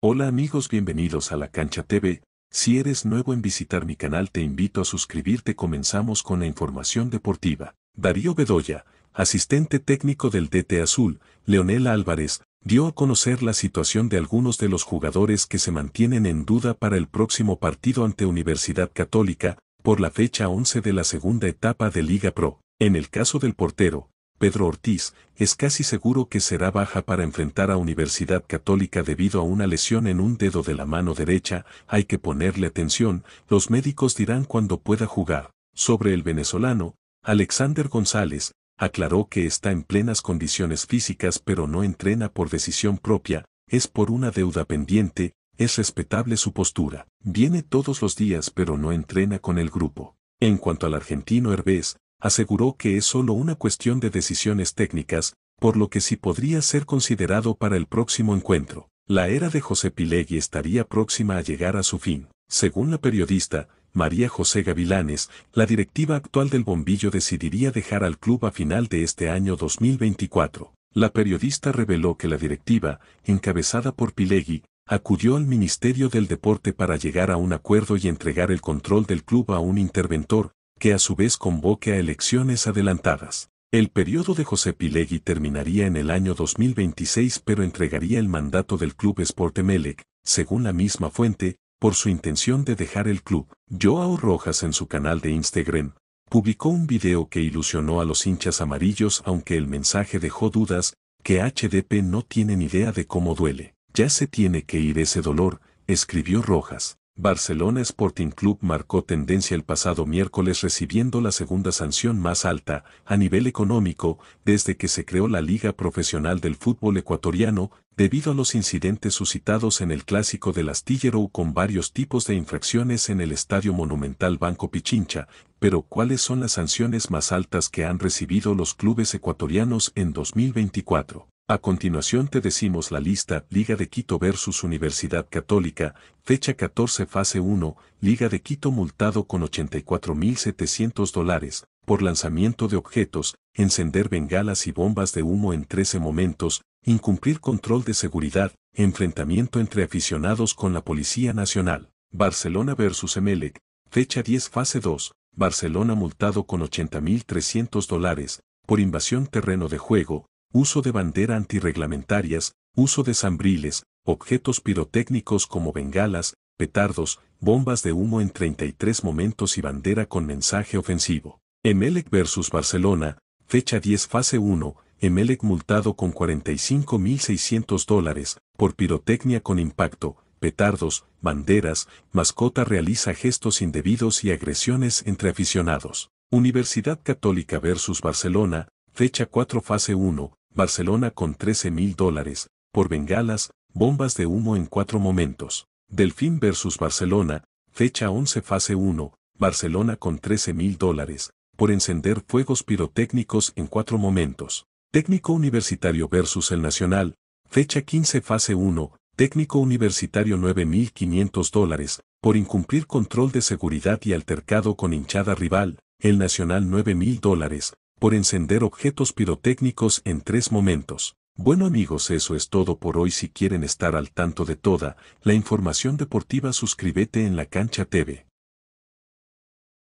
Hola amigos bienvenidos a La Cancha TV, si eres nuevo en visitar mi canal te invito a suscribirte comenzamos con la información deportiva. Darío Bedoya, asistente técnico del DT Azul, Leonel Álvarez, dio a conocer la situación de algunos de los jugadores que se mantienen en duda para el próximo partido ante Universidad Católica, por la fecha 11 de la segunda etapa de Liga Pro. En el caso del portero, Pedro Ortiz, es casi seguro que será baja para enfrentar a Universidad Católica debido a una lesión en un dedo de la mano derecha, hay que ponerle atención, los médicos dirán cuando pueda jugar. Sobre el venezolano, Alexander González, aclaró que está en plenas condiciones físicas pero no entrena por decisión propia, es por una deuda pendiente, es respetable su postura, viene todos los días pero no entrena con el grupo. En cuanto al argentino Herbés, aseguró que es solo una cuestión de decisiones técnicas, por lo que sí podría ser considerado para el próximo encuentro. La era de José Pilegui estaría próxima a llegar a su fin. Según la periodista, María José Gavilanes, la directiva actual del Bombillo decidiría dejar al club a final de este año 2024. La periodista reveló que la directiva, encabezada por Pilegui, acudió al Ministerio del Deporte para llegar a un acuerdo y entregar el control del club a un interventor, que a su vez convoque a elecciones adelantadas. El periodo de José Pilegui terminaría en el año 2026 pero entregaría el mandato del club Sportemelec, según la misma fuente, por su intención de dejar el club. Joao Rojas en su canal de Instagram publicó un video que ilusionó a los hinchas amarillos aunque el mensaje dejó dudas, que HDP no ni idea de cómo duele. Ya se tiene que ir ese dolor, escribió Rojas. Barcelona Sporting Club marcó tendencia el pasado miércoles recibiendo la segunda sanción más alta, a nivel económico, desde que se creó la Liga Profesional del Fútbol Ecuatoriano, debido a los incidentes suscitados en el clásico del astillero con varios tipos de infracciones en el Estadio Monumental Banco Pichincha, pero ¿cuáles son las sanciones más altas que han recibido los clubes ecuatorianos en 2024? A continuación te decimos la lista, Liga de Quito versus Universidad Católica, fecha 14 fase 1, Liga de Quito multado con 84.700 dólares, por lanzamiento de objetos, encender bengalas y bombas de humo en 13 momentos, incumplir control de seguridad, enfrentamiento entre aficionados con la Policía Nacional. Barcelona versus Emelec, fecha 10 fase 2, Barcelona multado con 80.300 dólares, por invasión terreno de juego, uso de bandera antirreglamentarias, uso de zambriles, objetos pirotécnicos como bengalas, petardos, bombas de humo en 33 momentos y bandera con mensaje ofensivo. Emelec versus Barcelona, fecha 10 fase 1, Emelec multado con 45.600 dólares, por pirotecnia con impacto, petardos, banderas, mascota realiza gestos indebidos y agresiones entre aficionados. Universidad Católica versus Barcelona, fecha 4 fase 1, Barcelona con 13 mil dólares, por bengalas, bombas de humo en cuatro momentos. Delfín versus Barcelona, fecha 11 fase 1, Barcelona con 13 mil dólares, por encender fuegos pirotécnicos en cuatro momentos. Técnico Universitario versus el Nacional, fecha 15 fase 1, Técnico Universitario 9.500 dólares, por incumplir control de seguridad y altercado con hinchada rival, el Nacional 9.000 dólares, por encender objetos pirotécnicos en tres momentos. Bueno amigos eso es todo por hoy si quieren estar al tanto de toda la información deportiva suscríbete en la cancha TV.